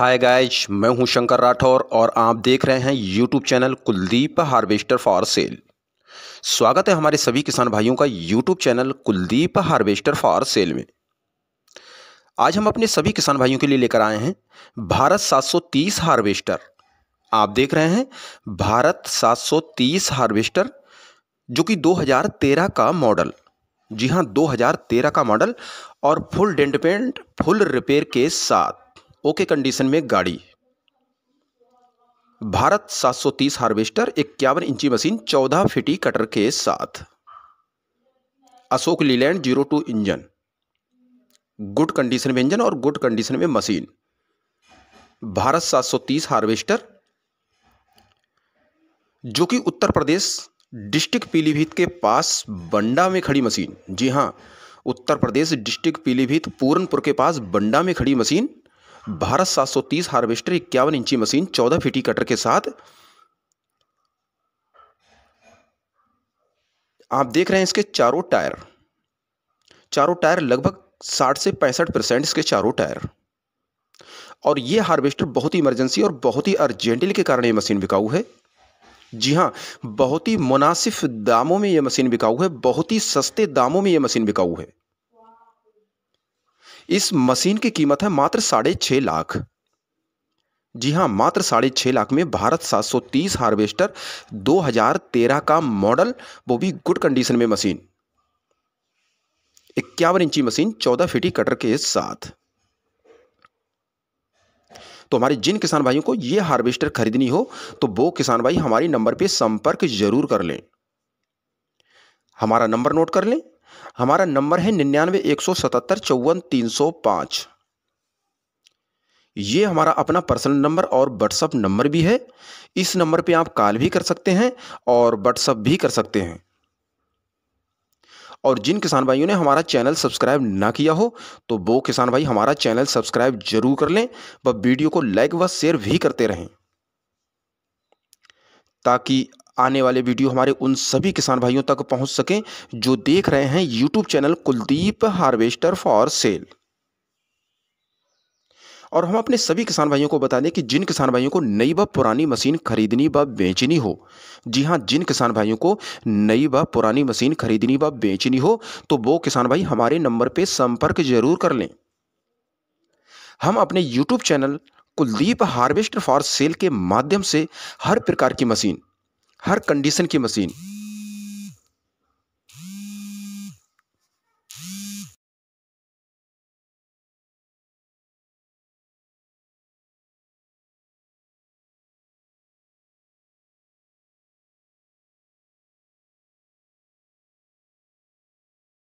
hi guys मैं हूं शंकर राठौर और आप देख रहे हैं YouTube channel Kuldeep harvester for sale स्वागत है हमारे सभी किसान भाइयों का YouTube channel Kuldeep harvester for sale में आज हम अपने सभी किसान भाइयों के लिए लेकर आए हैं भारत 730 हार्वेस्टर आप देख रहे हैं भारत 730 हार्वेस्टर जो कि 2013 का मॉडल जी हाँ 2013 का मॉडल और फुल डेंटपेंट फुल रिपेयर के साथ ओके कंडीशन में गाड़ी भारत 730 हार्वेस्टर इक्यावन इंची मशीन 14 फिटी कटर के साथ Ashok Leyland zero two engine good condition में इंजन और गुड कंडीशन में मशीन भारत 730 हार्वेस्टर जो कि उत्तर प्रदेश डिस्ट्रिक्ट पीलीभीत के पास बंडा में खड़ी मशीन जी हां उत्तर प्रदेश डिस्ट्रिक्ट पीलीभीत पूरनपुर के पास बंडा में खड़ी मशीन भारत 730 हार्वेस्टर इक्यावन इंची मशीन 14 फीटी कटर के साथ आप देख रहे हैं इसके चारों टायर चारों टायर लगभग 60 से पैंसठ परसेंट इसके चारों टायर और ये हार्वेस्टर बहुत ही इमरजेंसी और बहुत ही अर्जेंटली के कारण ये मशीन बिकाऊ है जी हाँ बहुत ही मुनासिब दामों में यह मशीन बिकाऊ है बहुत ही सस्ते दामों में यह मशीन बिकाऊ है इस मशीन की कीमत है मात्र साढ़े छह लाख जी हां मात्र साढ़े छह लाख में भारत 730 हार्वेस्टर तेरह का मॉडल वो भी गुड कंडीशन में मशीन इक्यावन इंची मशीन 14 फीटी कटर के साथ तो हमारे जिन किसान भाइयों को ये हार्वेस्टर खरीदनी हो तो वो किसान भाई हमारे नंबर पे संपर्क जरूर कर लें हमारा नंबर नोट कर लें हमारा नंबर है निन्यानवे एक सौ सतहत्तर चौवन तीन सौ पाँच ये हमारा अपना पर्सनल नंबर और व्हाट्सअप नंबर भी है इस नंबर पे आप कॉल भी कर सकते हैं और व्हाट्सअप भी कर सकते हैं और जिन किसान भाइयों ने हमारा चैनल सब्सक्राइब ना किया हो तो वो किसान भाई हमारा चैनल सब्सक्राइब जरूर कर लें व वीडियो को लाइक व शेयर भी करते रहें ताकि आने वाले वीडियो हमारे उन सभी किसान भाइयों तक पहुंच सकें जो देख रहे हैं YouTube channel Kuldeep harvester for sale और हम अपने सभी किसान भाइयों को बता दें कि जिन किसान भाइयों को नई व पुरानी मशीन खरीदनी व बेचनी हो जी हाँ जिन किसान भाइयों को नई व पुरानी मशीन खरीदनी व बेचनी हो तो वो किसान भाई हमारे नंबर पर संपर्क जरूर कर लें हम अपने YouTube channel Kuldeep harvester for sale के माध्यम से हर प्रकार की मशीन हर कंडीशन की मशीन